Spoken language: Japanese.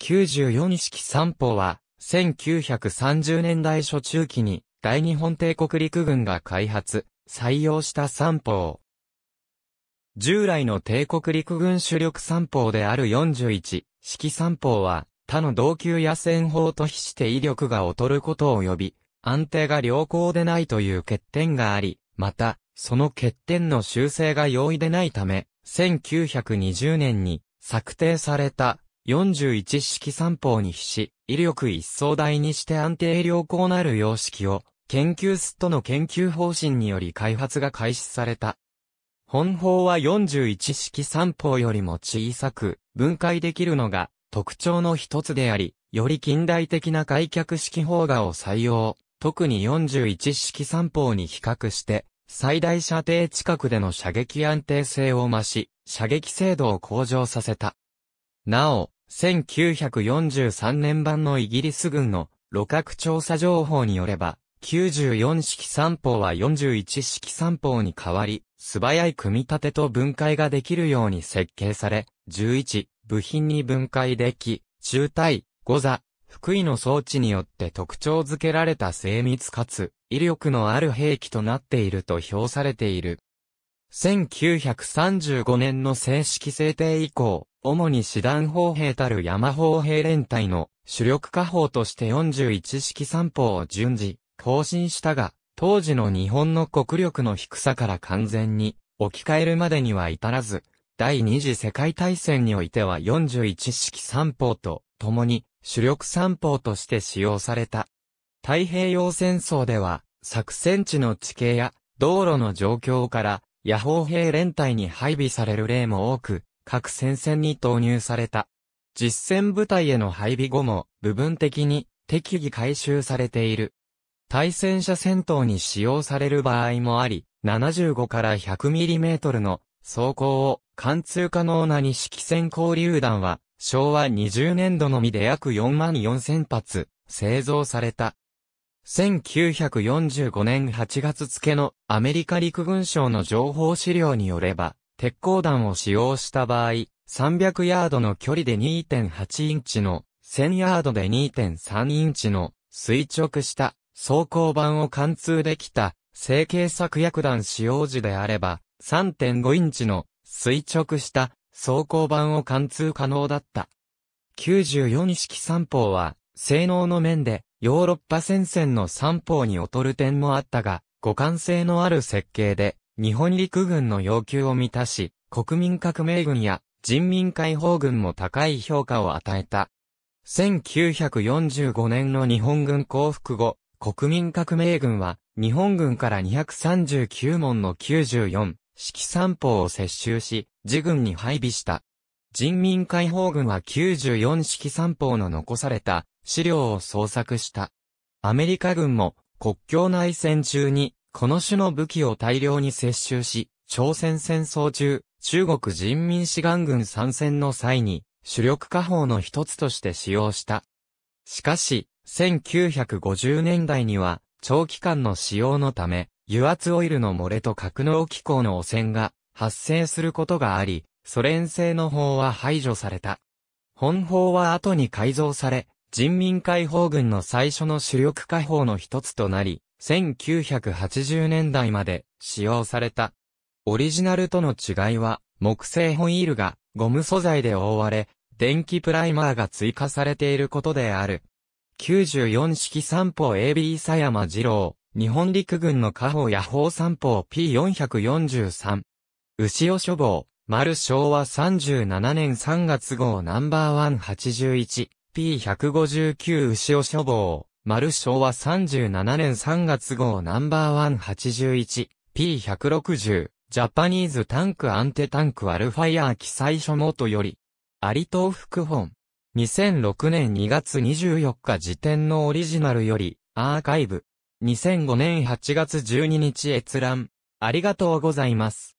94式三法は、1930年代初中期に、大日本帝国陸軍が開発、採用した三法。従来の帝国陸軍主力三法である41式三法は、他の同級野戦法と比して威力が劣ることを呼び、安定が良好でないという欠点があり、また、その欠点の修正が容易でないため、1920年に策定された41式三歩に比し、威力一層大にして安定良好なる様式を、研究室との研究方針により開発が開始された。本法は41式三歩よりも小さく、分解できるのが特徴の一つであり、より近代的な開脚式砲画を採用、特に41式三歩に比較して、最大射程近くでの射撃安定性を増し、射撃精度を向上させた。なお、1943年版のイギリス軍の路角調査情報によれば、94式三砲は41式三砲に変わり、素早い組み立てと分解ができるように設計され、11、部品に分解でき、中体、五座、福井の装置によって特徴づけられた精密かつ、威力のある兵器となっていると評されている。1935年の正式制定以降、主に師団砲兵たる山砲兵連隊の主力火砲として41式三砲を順次、更新したが、当時の日本の国力の低さから完全に置き換えるまでには至らず、第二次世界大戦においては41式三砲と共に主力三砲として使用された。太平洋戦争では、作戦地の地形や道路の状況から、野砲兵連隊に配備される例も多く、各戦線に投入された。実戦部隊への配備後も部分的に適宜回収されている。対戦車戦闘に使用される場合もあり、75から 100mm の装甲を貫通可能な二式戦交流弾は昭和20年度のみで約4万4000発製造された。1945年8月付のアメリカ陸軍省の情報資料によれば、鉄鋼弾を使用した場合、300ヤードの距離で2.8インチの、1000ヤードで2.3インチの、垂直した装甲板を貫通できた、成形作薬弾使用時であれば、3.5インチの垂直した装甲板を貫通可能だった。94式三砲は、性能の面で、ヨーロッパ戦線の三砲に劣る点もあったが、互換性のある設計で、日本陸軍の要求を満たし、国民革命軍や人民解放軍も高い評価を与えた。1945年の日本軍降伏後、国民革命軍は日本軍から239門の94、式三砲を接収し、自軍に配備した。人民解放軍は94式三砲の残された資料を捜索した。アメリカ軍も国境内戦中にこの種の武器を大量に接収し、朝鮮戦争中、中国人民志願軍参戦の際に、主力火砲の一つとして使用した。しかし、1950年代には、長期間の使用のため、油圧オイルの漏れと格納機構の汚染が発生することがあり、ソ連製の砲は排除された。本砲は後に改造され、人民解放軍の最初の主力火砲の一つとなり、1980年代まで使用された。オリジナルとの違いは、木製ホイールがゴム素材で覆われ、電気プライマーが追加されていることである。94式三歩 AB 佐山二郎、日本陸軍の加砲野砲三歩 P443。牛尾書房、丸昭和37年3月号ナンバーワン8 1 P159 牛尾書房。丸昭和37年3月号ナンバーワン 81P160 ジャパニーズタンクアンテタンクアルファイアー記載書元より、有東副本。2006年2月24日時点のオリジナルより、アーカイブ。2005年8月12日閲覧。ありがとうございます。